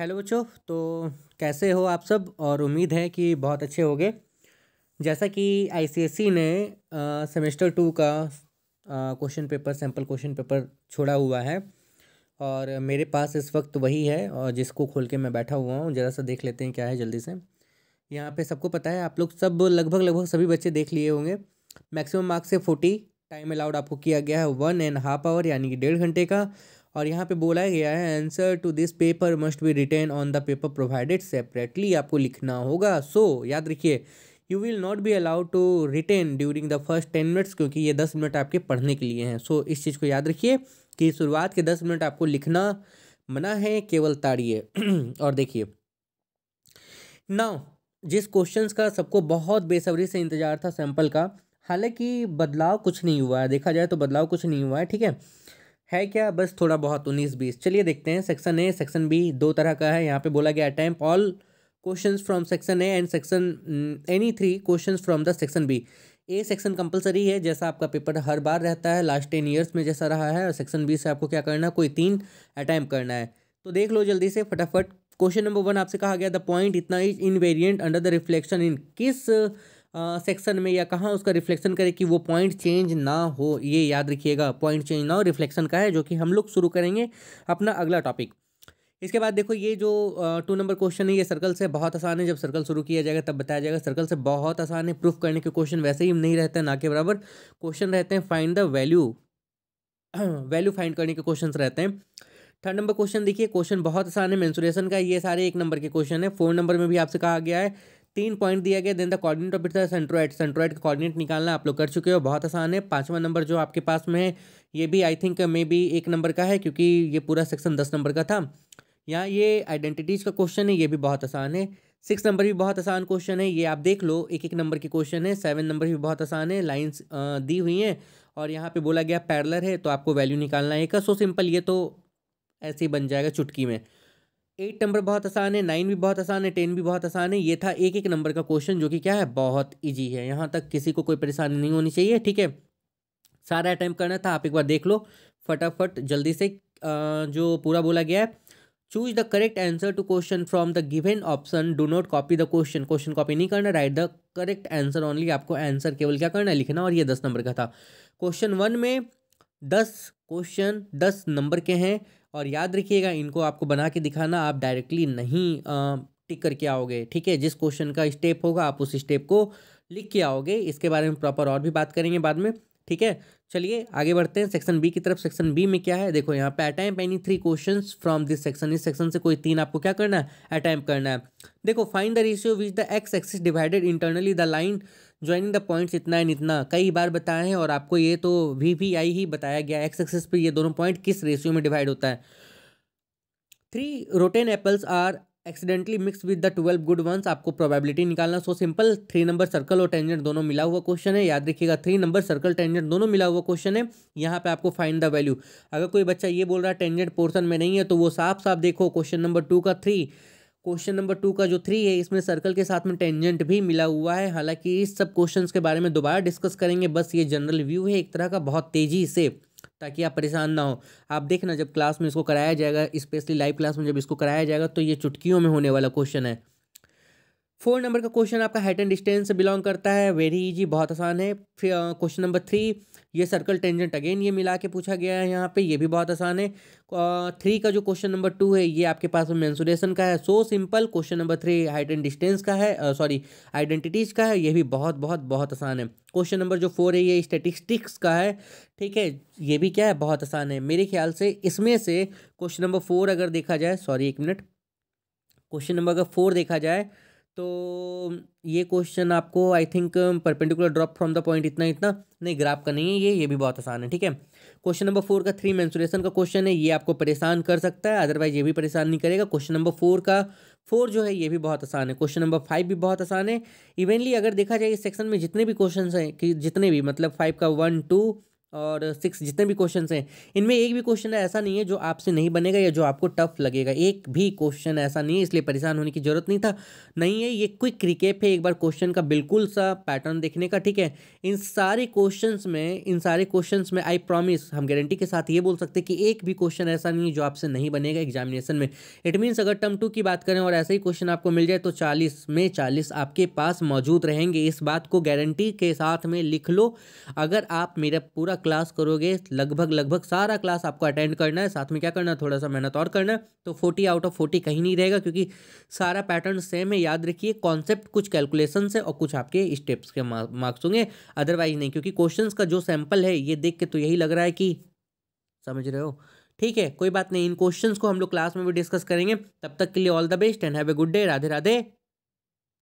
hello बच्चों तो कैसे हो आप सब और उम्मीद है कि बहुत अच्छे होंगे जैसा कि आईसीएसई ने आ, सेमेस्टर टू का question paper sample question paper छोड़ा हुआ है और मेरे पास इस वक्त वही है और जिसको खोल के मैं बैठा हुआ हूँ ज़रा सा देख लेते हैं क्या है जल्दी से यहाँ पे सबको पता है आप लोग सब लगभग लगभग सभी बच्चे देख लिए होंगे मैक्सिमम मार्क्स है फोर्टी टाइम अलाउड आपको किया गया है वन एंड हाफ आवर यानी कि डेढ़ घंटे का और यहाँ पे बोला गया है answer to this paper must be written on the paper provided separately आपको लिखना होगा सो so, याद रखिए you will not be allowed to written during the first ten minutes क्योंकि ये दस मिनट आपके पढ़ने के लिए हैं सो so, इस चीज़ को याद रखिए कि शुरुआत के दस मिनट आपको लिखना मना है केवल ताड़िए और देखिए नाउ जिस क्वेश्चन का सबको बहुत बेसब्री से इंतजार था सैंपल का हालांकि बदलाव कुछ नहीं हुआ है देखा जाए तो बदलाव कुछ नहीं हुआ है ठीक है है क्या बस थोड़ा बहुत उन्नीस बीस चलिए देखते हैं सेक्शन ए सेक्शन बी दो तरह का है यहाँ पे बोला गया attempt all question from section A and section any three question from the section B A section compulsory है जैसा आपका पेपर हर बार रहता है लास्ट टेन ईयर्स में जैसा रहा है और सेक्शन बी से आपको क्या करना है कोई तीन अटैम्प करना है तो देख लो जल्दी से फटाफट क्वेश्चन नंबर वन आपसे कहा गया द पॉइंट इतना is invariant under the reflection in किस सेक्शन में या कहाँ उसका रिफ्लेक्शन करें कि वो पॉइंट चेंज ना हो ये याद रखिएगा पॉइंट चेंज ना हो रिफ्लेक्शन का है जो कि हम लोग शुरू करेंगे अपना अगला टॉपिक इसके बाद देखो ये जो टू नंबर क्वेश्चन है ये सर्कल से बहुत आसान है जब सर्कल शुरू किया जाएगा तब बताया जाएगा सर्कल से बहुत आसान है प्रूफ करने के क्वेश्चन वैसे ही नहीं रहते ना के बराबर क्वेश्चन रहते हैं find the value value find करने के क्वेश्चन रहते हैं थर्ड नंबर क्वेश्चन देखिए क्वेश्चन बहुत आसान है मेंसुरेशन का ये सारे एक नंबर के क्वेश्चन है फोर नंबर में भी आपसे कहा गया है तीन पॉइंट दिया गया then the coordinate of its centroid centroid का कॉर्डिनेट निकालना आप लोग कर चुके हो बहुत आसान है पाँचवा नंबर जो आपके पास में है ये भी आई थिंक मे बी एक नंबर का है क्योंकि ये पूरा सेक्शन दस नंबर का था यहाँ ये आइडेंटिटीज़ का क्वेश्चन है ये भी बहुत आसान है सिक्स नंबर भी बहुत आसान क्वेश्चन है ये आप देख लो एक एक नंबर के क्वेश्चन है सेवन नंबर भी बहुत आसान है लाइन्स दी हुई हैं और यहाँ पे बोला गया पैरलर है तो आपको वैल्यू निकालना है एक सो सिंपल ये तो ऐसे ही बन जाएगा चुटकी में एट नंबर बहुत आसान है नाइन भी बहुत आसान है टेन भी बहुत आसान है ये था एक एक नंबर का क्वेश्चन जो कि क्या है बहुत ईजी है यहाँ तक किसी को कोई परेशानी नहीं होनी चाहिए ठीक है सारा अटैम्प करना था आप एक बार देख लो फटाफट जल्दी से जो पूरा बोला गया है choose the correct answer to question from the given option do not copy the question question copy नहीं करना write the correct answer only आपको आंसर केवल क्या करना है लिखना और ये दस नंबर का था क्वेश्चन वन में दस क्वेश्चन दस नंबर के हैं और याद रखिएगा इनको आपको बना के दिखाना आप डायरेक्टली नहीं टिक करके आओगे ठीक है जिस क्वेश्चन का स्टेप होगा आप उस स्टेप को लिख के आओगे इसके बारे में प्रॉपर और भी बात करेंगे बाद में ठीक है चलिए आगे बढ़ते हैं सेक्शन बी की तरफ सेक्शन बी में क्या है देखो यहाँ पे attempt any three question from this section इस सेक्शन से कोई तीन आपको क्या करना है अटैम्प करना है देखो find the ratio which the x axis divided internally the line joining the points इतना एंड इतना कई बार बताए हैं और आपको ये तो वी वी आई ही बताया गया एक्स एक्सिस पर ये दोनों पॉइंट किस रेशियो में डिवाइड होता है three rotten apples are accidentally mixed with the twelve good ones आपको प्रोबेबिलिटी निकालना so simple three number circle और टेंजेंट दोनों मिला हुआ क्वेश्चन है याद रखिएगा थ्री नंबर सर्कल टेंजेंट दोनों मिला हुआ क्वेश्चन है यहाँ पे आपको फाइंड द वैल्यू अगर कोई बच्चा ये बोल रहा है टेंजेंट पोर्सन में नहीं है तो वो साफ साफ देखो क्वेश्चन नंबर टू का थ्री क्वेश्चन नंबर टू का जो थ्री है इसमें सर्कल के साथ में टेंजेंट भी मिला हुआ है हालांकि इस सब क्वेश्चन के बारे में दोबारा डिस्कस करेंगे बस ये जनरल व्यू है एक तरह का बहुत तेजी से ताकि आप परेशान ना हो आप देखना जब क्लास में इसको कराया जाएगा स्पेशली लाइव क्लास में जब इसको कराया जाएगा तो ये चुटकियों में होने वाला क्वेश्चन है फोर नंबर का क्वेश्चन आपका हाइट एंड डिस्टेंस से बिलोंग करता है वेरी इजी बहुत आसान है क्वेश्चन नंबर थ्री ये सर्कल टेंजेंट अगेन ये मिला के पूछा गया है यहाँ पे ये भी बहुत आसान है थ्री का जो क्वेश्चन नंबर टू है ये आपके पास में मैंसुरेशन का है so simple question number three height and distance का है सॉरी आइडेंटिटीज का है ये भी बहुत बहुत बहुत आसान है क्वेश्चन नंबर जो फोर है ये स्टेटिस्टिक्स का है ठीक है ये भी क्या है बहुत आसान है मेरे ख्याल से इसमें से क्वेश्चन नंबर फोर अगर देखा जाए सॉरी एक मिनट क्वेश्चन नंबर अगर फोर देखा जाए तो ये क्वेश्चन आपको I think perpendicular drop from the point इतना इतना नहीं ग्राफ का नहीं है ये ये भी बहुत आसान है ठीक है क्वेश्चन नंबर फोर का थ्री मैंसुरेशन का क्वेश्चन है ये आपको परेशान कर सकता है अदरवाइज ये भी परेशान नहीं करेगा क्वेश्चन नंबर फोर का फोर जो है ये भी बहुत आसान है क्वेश्चन नंबर फाइव भी बहुत आसान है इवेनली अगर देखा जाए इस सेक्शन में जितने भी क्वेश्चन हैं कि जितने भी मतलब फाइव का वन टू और सिक्स जितने भी क्वेश्चन हैं इनमें एक भी क्वेश्चन ऐसा नहीं है जो आपसे नहीं बनेगा या जो आपको टफ लगेगा एक भी क्वेश्चन ऐसा नहीं है इसलिए परेशान होने की जरूरत नहीं था नहीं है ये क्विक रिकेप है एक बार क्वेश्चन का बिल्कुल सा पैटर्न देखने का ठीक है इन सारे क्वेश्चन में इन सारे क्वेश्चन में आई प्रॉमिस हम गारंटी के साथ ये बोल सकते कि एक भी क्वेश्चन ऐसा नहीं है जो आपसे नहीं बनेगा एग्जामिनेशन में इट मीन्स अगर टर्म टू की बात करें और ऐसे ही क्वेश्चन आपको मिल जाए तो चालीस में चालीस आपके पास मौजूद रहेंगे इस बात को गारंटी के साथ में लिख लो अगर आप मेरा पूरा क्लास करोगे लगभग लगभग सारा क्लास आपको अटेंड करना है साथ में क्या करना है थोड़ा सा मेहनत और करना है तो फोर्टी आउट ऑफ फोर्टी कहीं नहीं रहेगा क्योंकि सारा पैटर्न सेम है याद रखिए कॉन्सेप्ट कुछ कैलकुलेशन है और कुछ आपके स्टेप्स के मार्क्स होंगे अदरवाइज नहीं क्योंकि क्वेश्चन का जो सैम्पल है ये देख के तो यही लग रहा है कि समझ रहे हो ठीक है कोई बात नहीं इन क्वेश्चंस को हम लोग क्लास में भी डिस्कस करेंगे तब तक के लिए all the best and have a good day Radhe Radhe